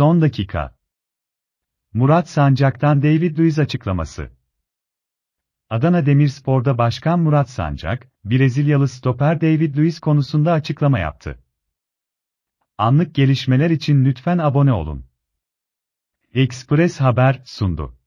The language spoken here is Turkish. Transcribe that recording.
Son dakika. Murat Sancak'tan David Luiz açıklaması. Adana Demirspor'da Başkan Murat Sancak, Brezilyalı stoper David Luiz konusunda açıklama yaptı. Anlık gelişmeler için lütfen abone olun. Express Haber sundu.